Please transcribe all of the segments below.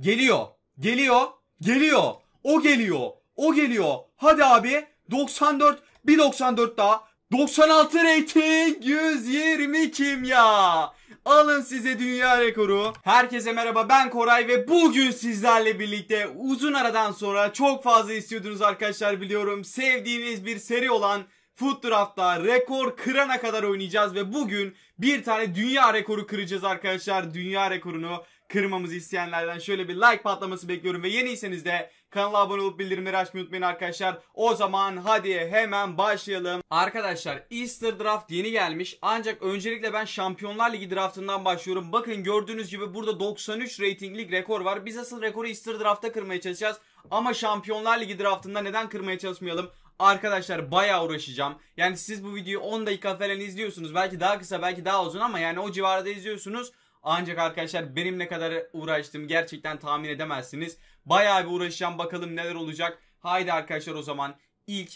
Geliyor. Geliyor. Geliyor. O geliyor. O geliyor. Hadi abi. 94. Bir 94 daha. 96 rating 120 kimya. Alın size dünya rekoru. Herkese merhaba ben Koray ve bugün sizlerle birlikte uzun aradan sonra çok fazla istiyordunuz arkadaşlar biliyorum. Sevdiğiniz bir seri olan Food Draft'ta rekor kırana kadar oynayacağız ve bugün bir tane dünya rekoru kıracağız arkadaşlar. Dünya rekorunu kırmamızı isteyenlerden şöyle bir like patlaması bekliyorum ve yeniyseniz de kanala abone olup bildirimleri açmayı unutmayın arkadaşlar. O zaman hadi hemen başlayalım. Arkadaşlar Easter Draft yeni gelmiş ancak öncelikle ben Şampiyonlar Ligi draftından başlıyorum. Bakın gördüğünüz gibi burada 93 ratinglik rekor var. Biz asıl rekoru Easter Draft'ta kırmaya çalışacağız. Ama Şampiyonlar Ligi draftında neden kırmaya çalışmayalım? Arkadaşlar bayağı uğraşacağım. Yani siz bu videoyu 10 dakika falan izliyorsunuz. Belki daha kısa belki daha uzun ama yani o civarda izliyorsunuz. Ancak arkadaşlar benim ne kadar uğraştım gerçekten tahmin edemezsiniz. Bayağı bir uğraşacağım bakalım neler olacak. Haydi arkadaşlar o zaman ilk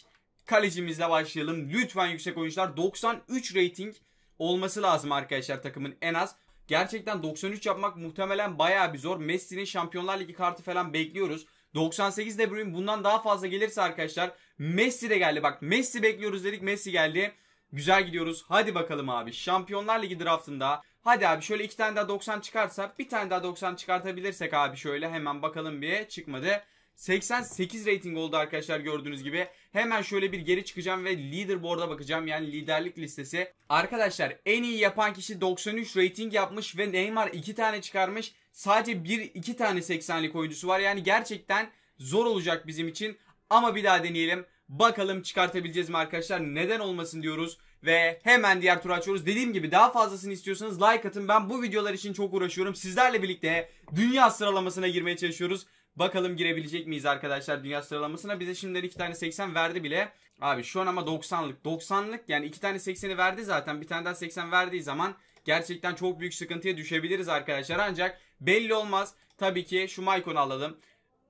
kalecimizle başlayalım. Lütfen yüksek oyuncular 93 rating olması lazım arkadaşlar takımın en az. Gerçekten 93 yapmak muhtemelen bayağı bir zor. Messi'nin Şampiyonlar Ligi kartı falan bekliyoruz. 98 De Bruyne bundan daha fazla gelirse arkadaşlar Messi de geldi. Bak Messi bekliyoruz dedik Messi geldi. Güzel gidiyoruz. Hadi bakalım abi. Şampiyonlar Ligi draftında Hadi abi şöyle iki tane daha 90 çıkarsa bir tane daha 90 çıkartabilirsek abi şöyle hemen bakalım bir çıkmadı. 88 rating oldu arkadaşlar gördüğünüz gibi. Hemen şöyle bir geri çıkacağım ve leaderboard'a bakacağım yani liderlik listesi. Arkadaşlar en iyi yapan kişi 93 rating yapmış ve Neymar 2 tane çıkarmış. Sadece 1-2 tane 80'lik oyuncusu var yani gerçekten zor olacak bizim için. Ama bir daha deneyelim. Bakalım çıkartabileceğiz mi arkadaşlar neden olmasın diyoruz ve hemen diğer turu açıyoruz. Dediğim gibi daha fazlasını istiyorsanız like atın. Ben bu videolar için çok uğraşıyorum. Sizlerle birlikte dünya sıralamasına girmeye çalışıyoruz. Bakalım girebilecek miyiz arkadaşlar dünya sıralamasına. Bize şimdiden iki tane 80 verdi bile. Abi şu an ama 90'lık. 90'lık yani iki tane 80'i verdi zaten. Bir tane daha 80 verdiği zaman gerçekten çok büyük sıkıntıya düşebiliriz arkadaşlar. Ancak belli olmaz. Tabii ki şu Maikon'u alalım.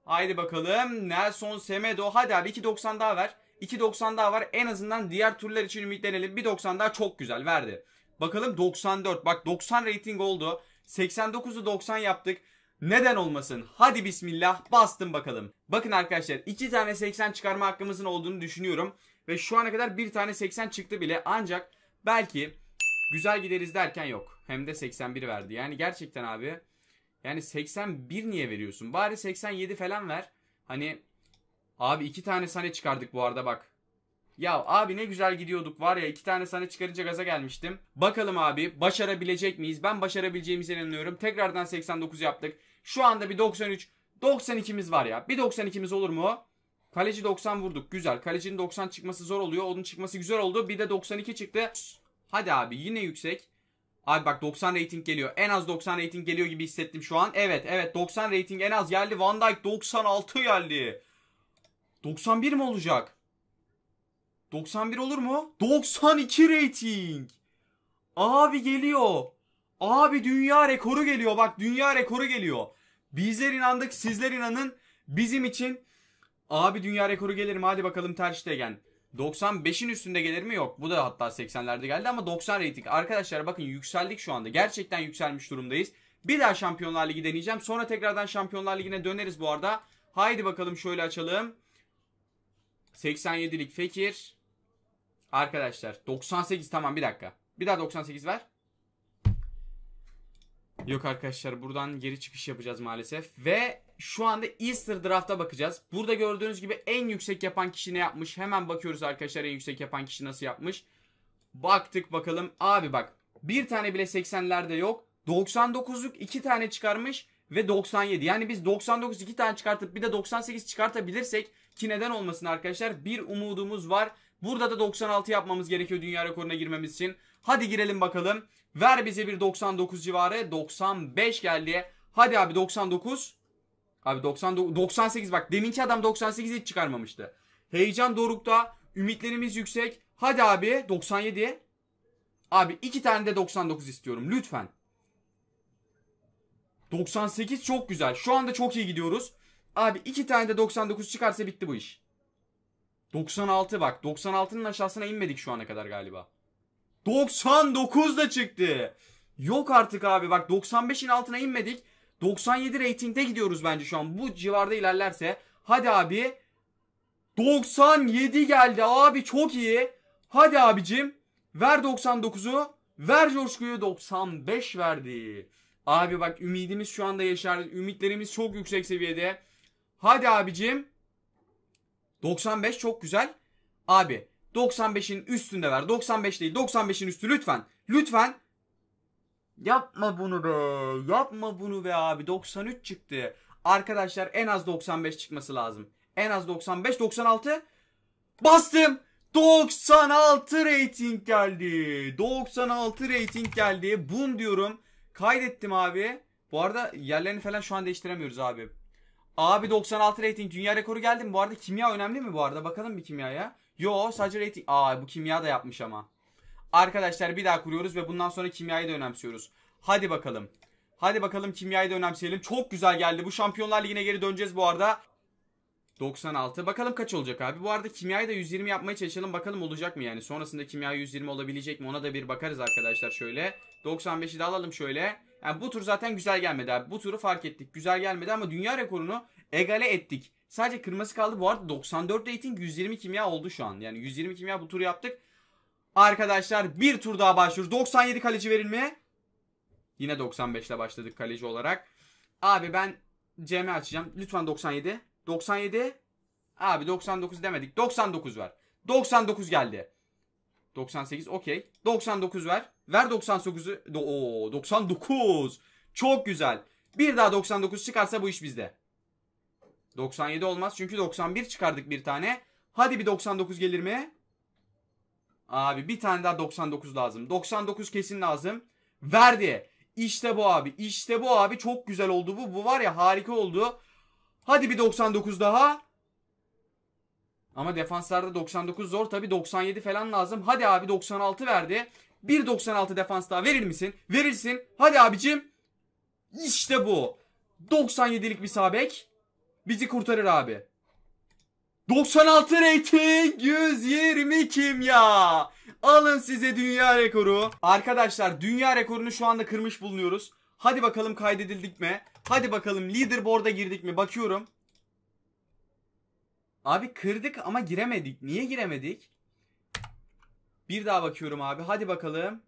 Haydi bakalım. Nelson Semedo. Hadi abi 2.90 daha ver. 2.90 daha var. En azından diğer turlar için ümitlenelim. 1.90 daha çok güzel verdi. Bakalım 94. Bak 90 rating oldu. 89'u 90 yaptık. Neden olmasın? Hadi bismillah bastım bakalım. Bakın arkadaşlar iki tane 80 çıkarma hakkımızın olduğunu düşünüyorum. Ve şu ana kadar bir tane 80 çıktı bile ancak belki güzel gideriz derken yok. Hem de 81 verdi. Yani gerçekten abi yani 81 niye veriyorsun? Bari 87 falan ver. Hani Abi iki tane sane çıkardık bu arada bak. Ya abi ne güzel gidiyorduk var ya iki tane sahne çıkarınca gaza gelmiştim. Bakalım abi başarabilecek miyiz? Ben başarabileceğimize inanıyorum. Tekrardan 89 yaptık. Şu anda bir 93, 92'miz var ya. Bir 92'miz olur mu? Kaleci 90 vurduk. Güzel. Kalecinin 90 çıkması zor oluyor. Onun çıkması güzel oldu. Bir de 92 çıktı. Hadi abi yine yüksek. Abi bak 90 rating geliyor. En az 90 rating geliyor gibi hissettim şu an. Evet evet 90 rating en az geldi. Van Dijk 96 geldi. 91 mi olacak? 91 olur mu? 92 rating. Abi geliyor. Abi dünya rekoru geliyor. Bak dünya rekoru geliyor. Bizler inandık sizler inanın. Bizim için abi dünya rekoru gelir mi? Hadi bakalım ters Stegen. 95'in üstünde gelir mi? Yok. Bu da hatta 80'lerde geldi ama 90 rating. Arkadaşlar bakın yükseldik şu anda. Gerçekten yükselmiş durumdayız. Bir daha Şampiyonlar Ligi deneyeceğim. Sonra tekrardan Şampiyonlar Ligi'ne döneriz bu arada. Haydi bakalım şöyle açalım. 87'lik Fekir. Arkadaşlar 98 tamam bir dakika. Bir daha 98 ver. Yok arkadaşlar buradan geri çıkış yapacağız maalesef. Ve şu anda Easter Draft'a bakacağız. Burada gördüğünüz gibi en yüksek yapan kişi ne yapmış? Hemen bakıyoruz arkadaşlar en yüksek yapan kişi nasıl yapmış. Baktık bakalım. Abi bak bir tane bile 80'lerde yok. 99'luk 2 tane çıkarmış ve 97. Yani biz 99 2 tane çıkartıp bir de 98 çıkartabilirsek ki neden olmasın arkadaşlar? Bir umudumuz var. Burada da 96 yapmamız gerekiyor dünya rekoruna girmemiz için. Hadi girelim bakalım. Ver bize bir 99 civarı. 95 geldi. Hadi abi 99. Abi 99, 98 bak deminki adam 98 hiç çıkarmamıştı. Heyecan dorukta. Ümitlerimiz yüksek. Hadi abi 97. Abi iki tane de 99 istiyorum lütfen. 98 çok güzel. Şu anda çok iyi gidiyoruz. Abi iki tane de 99 çıkarsa bitti bu iş. 96 bak. 96'nın aşağısına inmedik şu ana kadar galiba. 99 da çıktı. Yok artık abi bak 95'in altına inmedik. 97 reytingde gidiyoruz bence şu an. Bu civarda ilerlerse. Hadi abi. 97 geldi abi çok iyi. Hadi abicim. Ver 99'u. Ver coşkuyu 95 verdi. Abi bak ümidimiz şu anda yaşar. Ümitlerimiz çok yüksek seviyede. Hadi abicim. 95 çok güzel. Abi 95'in üstünde ver. 95 değil 95'in üstü lütfen. Lütfen. Yapma bunu be. Yapma bunu be abi. 93 çıktı. Arkadaşlar en az 95 çıkması lazım. En az 95 96. Bastım. 96 rating geldi. 96 rating geldi. Boom diyorum. Kaydettim abi. Bu arada yerlerini falan şu an değiştiremiyoruz abi. Abi 96 rating dünya rekoru geldi mi? Bu arada kimya önemli mi bu arada? Bakalım bir kimyaya. Yo sadece rating. Aa bu kimya da yapmış ama. Arkadaşlar bir daha kuruyoruz ve bundan sonra kimyayı da önemsiyoruz. Hadi bakalım. Hadi bakalım kimyayı da önemseyelim. Çok güzel geldi. Bu Şampiyonlar Ligi'ne geri döneceğiz bu arada. 96. Bakalım kaç olacak abi. Bu arada kimyayı da 120 yapmaya çalışalım. Bakalım olacak mı yani. Sonrasında kimya 120 olabilecek mi? Ona da bir bakarız arkadaşlar şöyle. 95'i de alalım şöyle. Yani bu tur zaten güzel gelmedi abi. Bu turu fark ettik. Güzel gelmedi ama dünya rekorunu egale ettik. Sadece kırması kaldı. Bu arada 94 rating 120 kimya oldu şu an. Yani 120 kimya bu turu yaptık. Arkadaşlar bir tur daha başlıyoruz. 97 kaleci verilmeye. Yine 95 ile başladık kaleci olarak. Abi ben CM açacağım. Lütfen 97. 97. Abi 99 demedik. 99 var. 99 geldi. 98 okey. 99 ver. Ver 99'u. Oo 99. Çok güzel. Bir daha 99 çıkarsa bu iş bizde. 97 olmaz çünkü 91 çıkardık bir tane. Hadi bir 99 gelir mi? Abi bir tane daha 99 lazım. 99 kesin lazım. Verdi. İşte bu abi. İşte bu abi. Çok güzel oldu bu. Bu var ya harika oldu. Hadi bir 99 daha. Ama defanslarda 99 zor. Tabi 97 falan lazım. Hadi abi 96 verdi. Bir 96 defans daha verir misin? Verilsin. Hadi abicim. İşte bu. 97'lik bir sabek. Bizi kurtarır abi. 96 rating 120 ya? Alın size dünya rekoru. Arkadaşlar dünya rekorunu şu anda kırmış bulunuyoruz. Hadi bakalım kaydedildik mi? Hadi bakalım leaderboard'a girdik mi? Bakıyorum. Abi kırdık ama giremedik. Niye giremedik? Bir daha bakıyorum abi. Hadi bakalım.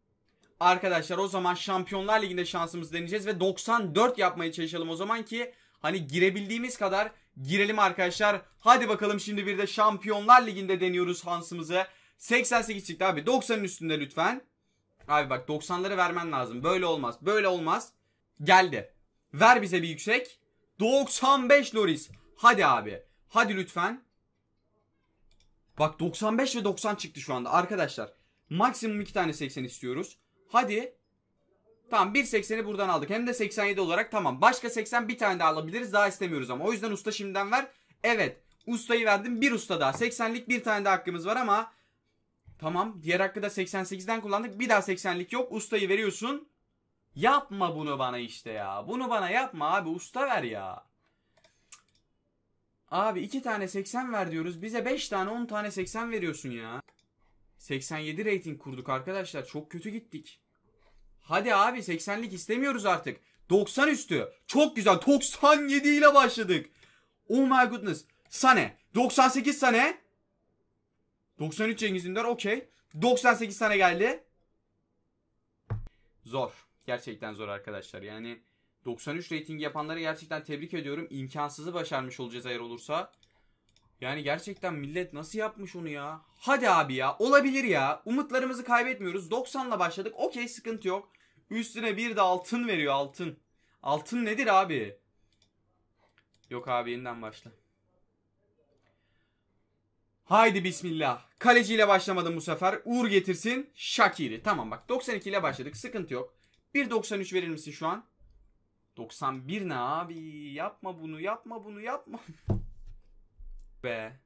Arkadaşlar o zaman Şampiyonlar Ligi'nde şansımızı deneyeceğiz ve 94 yapmaya çalışalım o zaman ki hani girebildiğimiz kadar girelim arkadaşlar. Hadi bakalım şimdi bir de Şampiyonlar Ligi'nde deniyoruz şansımızı. 88 çıktı abi. 90'ın üstünde lütfen. Abi bak 90'ları vermen lazım. Böyle olmaz. Böyle olmaz. Geldi. Ver bize bir yüksek. 95 Loris. Hadi abi. Hadi lütfen. Bak 95 ve 90 çıktı şu anda arkadaşlar. Maksimum 2 tane 80 istiyoruz. Hadi. Tamam 1.80'i buradan aldık. Hem de 87 olarak tamam. Başka 80 bir tane daha alabiliriz. Daha istemiyoruz ama. O yüzden usta şimdiden ver. Evet. Ustayı verdim. Bir usta daha. 80'lik bir tane de hakkımız var ama Tamam. Diğer hakkı da 88'den kullandık. Bir daha 80'lik yok. Ustayı veriyorsun. Yapma bunu bana işte ya. Bunu bana yapma abi usta ver ya. Abi 2 tane 80 ver diyoruz. Bize 5 tane 10 tane 80 veriyorsun ya. 87 rating kurduk arkadaşlar. Çok kötü gittik. Hadi abi 80'lik istemiyoruz artık. 90 üstü. Çok güzel. 97 ile başladık. Oh my goodness. Sane. 98 sane. 93 Cengiz Ünder. Okey. 98 sane geldi. Zor gerçekten zor arkadaşlar. Yani 93 rating yapanları gerçekten tebrik ediyorum. İmkansızı başarmış olacağız eğer olursa. Yani gerçekten millet nasıl yapmış onu ya? Hadi abi ya olabilir ya. Umutlarımızı kaybetmiyoruz. 90'la başladık. Okey sıkıntı yok. Üstüne bir de altın veriyor altın. Altın nedir abi? Yok abi yeniden başla. Haydi bismillah. Kaleciyle başlamadım bu sefer. Uğur getirsin. Şakiri. Tamam bak 92 ile başladık. Sıkıntı yok. 1.93 verir misin şu an? 91 ne abi? Yapma bunu, yapma bunu, yapma. Be.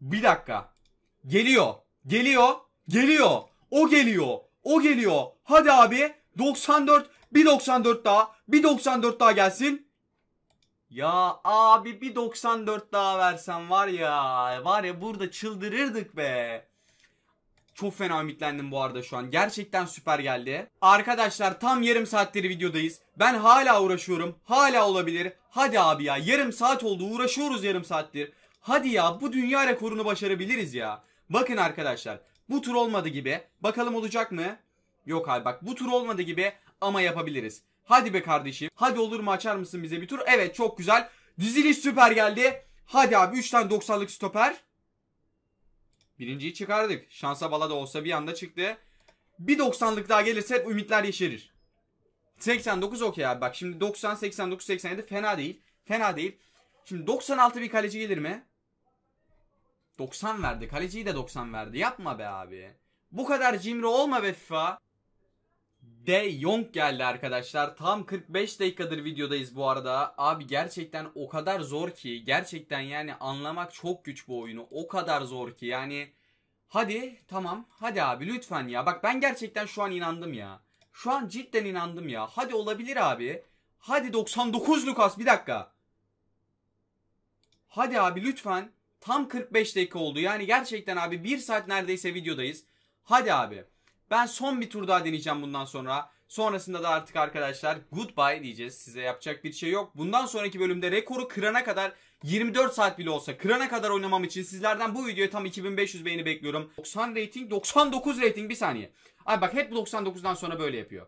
Bir dakika. Geliyor. Geliyor. Geliyor. O geliyor. O geliyor. Hadi abi. 94. Bir 94 daha. Bir 94 daha gelsin. Ya abi bir 94 daha versen var ya. Var ya burada çıldırırdık be. Çok fena ümitlendim bu arada şu an. Gerçekten süper geldi. Arkadaşlar tam yarım saattir videodayız. Ben hala uğraşıyorum. Hala olabilir. Hadi abi ya yarım saat oldu uğraşıyoruz yarım saattir. Hadi ya bu dünya rekorunu başarabiliriz ya. Bakın arkadaşlar bu tur olmadı gibi. Bakalım olacak mı? Yok abi bak bu tur olmadı gibi ama yapabiliriz. Hadi be kardeşim. Hadi olur mu açar mısın bize bir tur? Evet çok güzel. Diziliş süper geldi. Hadi abi 3 tane 90'lık stoper. Birinciyi çıkardık. Şansa bala da olsa bir anda çıktı. Bir 90'lık daha gelirse hep ümitler yeşerir. 89 okey abi. Bak şimdi 90, 89, 87 fena değil. Fena değil. Şimdi 96 bir kaleci gelir mi? 90 verdi. Kaleciyi de 90 verdi. Yapma be abi. Bu kadar cimri olma be FIFA. De Jong geldi arkadaşlar. Tam 45 dakikadır videodayız bu arada. Abi gerçekten o kadar zor ki. Gerçekten yani anlamak çok güç bu oyunu. O kadar zor ki yani. Hadi tamam. Hadi abi lütfen ya. Bak ben gerçekten şu an inandım ya. Şu an cidden inandım ya. Hadi olabilir abi. Hadi 99 Lucas bir dakika. Hadi abi lütfen. Tam 45 dakika oldu. Yani gerçekten abi 1 saat neredeyse videodayız. Hadi abi. Ben son bir tur daha deneyeceğim bundan sonra. Sonrasında da artık arkadaşlar goodbye diyeceğiz. Size yapacak bir şey yok. Bundan sonraki bölümde rekoru kırana kadar 24 saat bile olsa kırana kadar oynamam için sizlerden bu videoya tam 2500 beğeni bekliyorum. 90 rating, 99 rating bir saniye. Ay bak hep 99'dan sonra böyle yapıyor.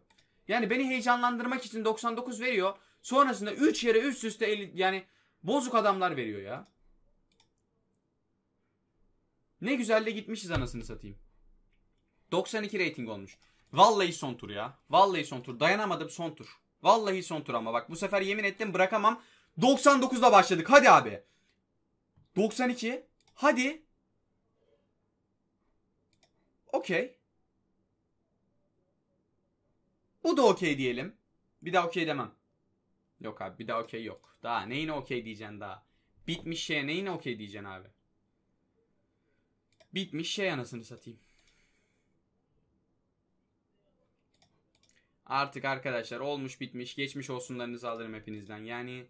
Yani beni heyecanlandırmak için 99 veriyor. Sonrasında 3 yere üst üste 50 yani bozuk adamlar veriyor ya. Ne güzel de gitmişiz anasını satayım. 92 rating olmuş. Vallahi son tur ya. Vallahi son tur. Dayanamadım son tur. Vallahi son tur ama bak bu sefer yemin ettim bırakamam. 99'da başladık. Hadi abi. 92. Hadi. Okey. Bu da okey diyelim. Bir daha okey demem. Yok abi bir daha okey yok. Daha neyine okey diyeceksin daha. Bitmiş şeye neyine okey diyeceksin abi. Bitmiş şey anasını satayım. Artık arkadaşlar olmuş bitmiş geçmiş olsunlarınızı alırım hepinizden. Yani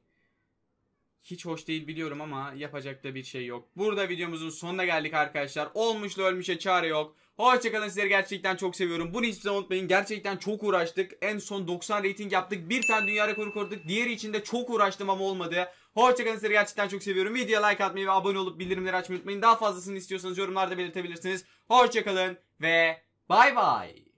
hiç hoş değil biliyorum ama yapacak da bir şey yok. Burada videomuzun sonuna geldik arkadaşlar. Olmuşla ölmüşe çare yok. Hoşçakalın sizleri gerçekten çok seviyorum. Bunu hiç unutmayın. Gerçekten çok uğraştık. En son 90 rating yaptık. Bir tane dünya rekoru kurduk. Diğeri için de çok uğraştım ama olmadı. Hoşçakalın sizleri gerçekten çok seviyorum. Videoya like atmayı ve abone olup bildirimleri açmayı unutmayın. Daha fazlasını istiyorsanız yorumlarda belirtebilirsiniz. Hoşçakalın ve bay bay.